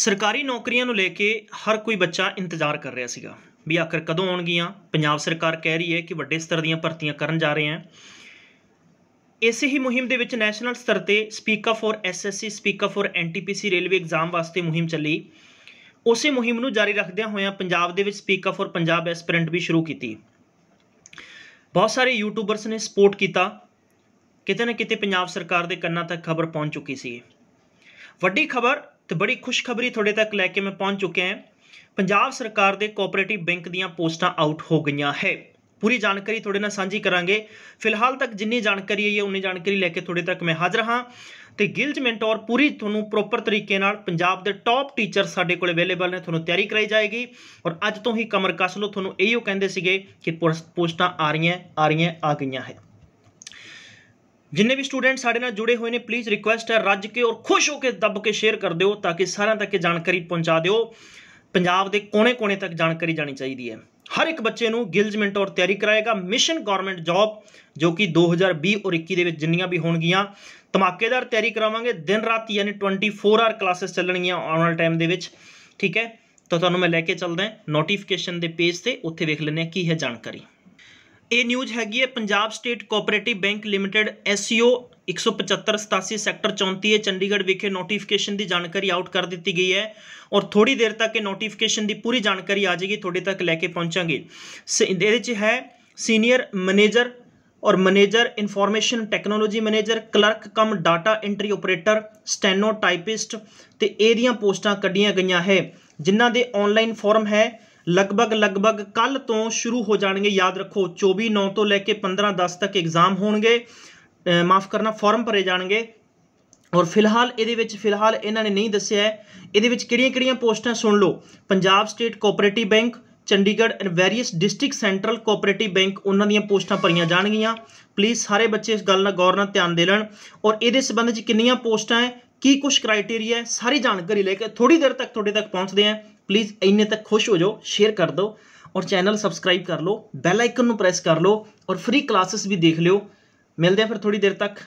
ਸਰਕਾਰੀ ਨੌਕਰੀਆਂ ਨੂੰ ਲੈ ਕੇ ਹਰ ਕੋਈ ਬੱਚਾ ਇੰਤਜ਼ਾਰ ਕਰ ਰਿਹਾ ਸੀਗਾ ਵੀ ਆਖਰ ਕਦੋਂ ਆਉਣਗੀਆਂ ਪੰਜਾਬ ਸਰਕਾਰ ਕਹਿ ਰਹੀ ਹੈ ਕਿ ਵੱਡੇ ਸਤਰ ਦੀਆਂ ਭਰਤੀਆਂ ਕਰਨ ਜਾ ਰਹੇ ਆ ਇਸੇ ਹੀ ਮੁਹਿੰਮ ਦੇ ਵਿੱਚ ਨੈਸ਼ਨਲ ਸਤਰ ਤੇ up for SSC up for NTPC railway exam ਵਾਸਤੇ ਮੁਹਿੰਮ ਚੱਲੀ ਉਸੇ ਮੁਹਿੰਮ ਨੂੰ ਜਾਰੀ ਰੱਖਦਿਆਂ ਹੋਇਆਂ ਪੰਜਾਬ ਦੇ ਵਿੱਚ speak up for Punjab aspirant ਵੀ ਸ਼ੁਰੂ ਕੀਤੀ ਬਹੁਤ ਸਾਰੇ ਯੂਟਿਊਬਰਸ ਨੇ ਸਪੋਰਟ ਕੀਤਾ ਕਿਤੇ ਨਾ ਕਿਤੇ ਪੰਜਾਬ ਸਰਕਾਰ ਦੇ ਕੰਨਾਂ ਤੱਕ ਖਬਰ ਪਹੁੰਚ ਚੁੱਕੀ ਸੀ ਵੱਡੀ ਖਬਰ ਤੇ ਬੜੀ ਖੁਸ਼ਖਬਰੀ ਤੁਹਾਡੇ ਤੱਕ ਲੈ ਕੇ ਮੈਂ ਪਹੁੰਚ ਚੁੱਕਿਆ ਹਾਂ ਪੰਜਾਬ ਸਰਕਾਰ ਦੇ ਕੋਆਪਰੇਟਿਵ ਬੈਂਕ ਦੀਆਂ ਪੋਸਟਾਂ ਆਊਟ ਹੋ ਗਈਆਂ ਹੈ ਪੂਰੀ ਜਾਣਕਾਰੀ ਤੁਹਾਡੇ ਨਾਲ ਸਾਂਝੀ ਕਰਾਂਗੇ ਫਿਲਹਾਲ ਤੱਕ ਜਿੰਨੀ ਜਾਣਕਾਰੀ ਹੈ ਇਹ ਉਨੀ ਜਾਣਕਾਰੀ ਲੈ ਕੇ ਤੁਹਾਡੇ ਤੱਕ ਮੈਂ ਹਾਜ਼ਰ ਹਾਂ ਤੇ ਗਿਲਜ ਮੈਂਟੋਰ ਪੂਰੀ ਤੁਹਾਨੂੰ ਪ੍ਰੋਪਰ ਤਰੀਕੇ ਨਾਲ ਪੰਜਾਬ ਦੇ ਟੌਪ ਟੀਚਰ ਸਾਡੇ ਕੋਲ ਅਵੇਲੇਬਲ ਨੇ ਤੁਹਾਨੂੰ ਤਿਆਰੀ ਕਰਾਈ ਜਾਏਗੀ ਔਰ ਅੱਜ ਤੋਂ ਹੀ ਕਮਰ ਕਸ ਲਓ ਤੁਹਾਨੂੰ ਇਹੋ ਕਹਿੰਦੇ ਸੀਗੇ ਕਿ ਪੋਸਟਾਂ ਆ ਰਹੀਆਂ ਆ ਰਹੀਆਂ ਆ ਗਈਆਂ ਹੈ ਜਿੰਨੇ ਵੀ ਸਟੂਡੈਂਟ ਸਾਡੇ ਨਾਲ ਜੁੜੇ ਹੋਏ ਨੇ ਪਲੀਜ਼ ਰਿਕੁਐਸਟ ਹੈ ਰੱਜ ਕੇ ਔਰ ਖੁਸ਼ ਹੋ ਕੇ ਦੱਬ ਕੇ ਸ਼ੇਅਰ ਕਰ ਦਿਓ ਤਾਂ ਕਿ ਸਾਰਿਆਂ ਤੱਕ ਇਹ ਜਾਣਕਾਰੀ ਪਹੁੰਚਾ ਦਿਓ ਪੰਜਾਬ ਦੇ ਕੋਨੇ-ਕੋਨੇ ਤੱਕ ਜਾਣਕਾਰੀ ਜਾਣੀ ਚਾਹੀਦੀ ਹੈ ਹਰ ਇੱਕ ਬੱਚੇ ਨੂੰ ਗਿਲਜ ਮੈਂਟੋਰ ਤਿਆਰੀ ਕਰਾਏਗਾ ਮਿਸ਼ਨ ਗਵਰਨਮੈਂਟ ਜੌਬ ਜੋ ਕਿ 2020 ਔਰ 21 ਦੇ ਵਿੱਚ ਜਿੰਨੀਆਂ ਵੀ ਹੋਣਗੀਆਂ ਤਮਾਕੇਦਾਰ ਤਿਆਰੀ ਕਰਾਵਾਂਗੇ ਦਿਨ ਰਾਤ ਯਾਨੀ 24 ਆਰ ਕਲਾਸਿਸ ਚੱਲਣਗੀਆਂ ਆਨਲਾਈਨ ਟਾਈਮ ਦੇ ਵਿੱਚ ਠੀਕ ਹੈ ਤਾਂ ਤੁਹਾਨੂੰ ਮੈਂ ਲੈ ਕੇ ਚੱਲਦਾ ਨੋਟੀਫਿਕੇਸ਼ਨ ਦੇ ਪੇਜ ਤੇ ਉੱਥੇ ਵੇਖ ਲੈਣੇ ਕੀ ਹੈ ਜਾਣਕਾਰੀ ਇਹ ਨਿਊਜ਼ ਹੈਗੀ ਹੈ Punjab state cooperative bank limited SCO 17587 sector 34 ਹੈ ਚੰਡੀਗੜ੍ਹ ਵਿਖੇ ਨੋਟੀਫਿਕੇਸ਼ਨ ਦੀ ਜਾਣਕਾਰੀ ਆਊਟ ਕਰ ਦਿੱਤੀ ਗਈ ਹੈ ਔਰ ਥੋੜੀ ਦੇਰ ਤੱਕ ਇਹ ਨੋਟੀਫਿਕੇਸ਼ਨ ਦੀ ਪੂਰੀ ਜਾਣਕਾਰੀ ਆ ਜਾਏਗੀ ਤੁਹਾਡੇ ਤੱਕ ਲੈ ਕੇ ਪਹੁੰਚਾਂਗੇ ਇਹਦੇ ਵਿੱਚ ਹੈ ਸੀਨੀਅਰ ਮੈਨੇਜਰ ਔਰ manager information technology manager clerk cum data entry operator steno typist ਤੇ ਇਹਦੀਆਂ ਪੋਸਟਾਂ ਕੱਢੀਆਂ ਗਈਆਂ ਹੈ ਜਿਨ੍ਹਾਂ ਦੇ ਆਨਲਾਈਨ ਫਾਰਮ ਹੈ ਲਗਭਗ ਲਗਭਗ ਕੱਲ ਤੋਂ ਸ਼ੁਰੂ ਹੋ ਜਾਣਗੇ ਯਾਦ ਰੱਖੋ 24 9 ਤੋਂ ਲੈ ਕੇ 15 10 ਤੱਕ ਐਗਜ਼ਾਮ ਹੋਣਗੇ ਮਾਫ ਕਰਨਾ ਫਾਰਮ ਭਰੇ ਜਾਣਗੇ ਔਰ ਫਿਲਹਾਲ ਇਹਦੇ ਵਿੱਚ ਫਿਲਹਾਲ ਇਹਨਾਂ ਨੇ ਨਹੀਂ ਦੱਸਿਆ ਹੈ ਇਹਦੇ ਵਿੱਚ ਕਿਹੜੀਆਂ-ਕਿਹੜੀਆਂ ਪੋਸਟਾਂ ਸੁਣ ਲਓ Punjab state cooperative bank Chandigarh and various district central cooperative bank ਉਹਨਾਂ ਦੀਆਂ ਪੋਸਟਾਂ ਭਰੀਆਂ ਜਾਣਗੀਆਂ ਪਲੀਜ਼ ਸਾਰੇ ਬੱਚੇ ਇਸ ਗੱਲ ਨਾਲ ਗੌਰ ਨਾਲ ਧਿਆਨ ਦੇ ਲੈਣ ਔਰ ਇਹਦੇ ਸੰਬੰਧ ਵਿੱਚ ਕਿੰਨੀਆਂ ਪੋਸਟਾਂ ਹੈ ਕੀ ਕੁਝ ਕ੍ਰਾਈਟੇਰੀਆ ਹੈ ਸਾਰੀ ਜਾਣਕਾਰੀ ਲੈ ਕੇ ਥੋੜੀ ਦੇਰ ਤੱਕ ਤੁਹਾਡੇ ਤੱਕ ਪਹੁੰਚਦੇ ਆਂ પ્લીઝ અહીંને તક खुश हो जाओ शेयर कर दो और चैनल सब्सक्राइब कर लो बेल आइकन ਨੂੰ ਪ੍ਰੈਸ ਕਰ ਲਓ ਔਰ ਫ੍ਰੀ ਕਲਾसेस ਵੀ ਦੇਖ ਲਿਓ ਮਿਲਦੇ ਆ ਫਿਰ ਥੋੜੀ ਦੇਰ ਤੱਕ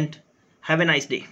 and have a nice day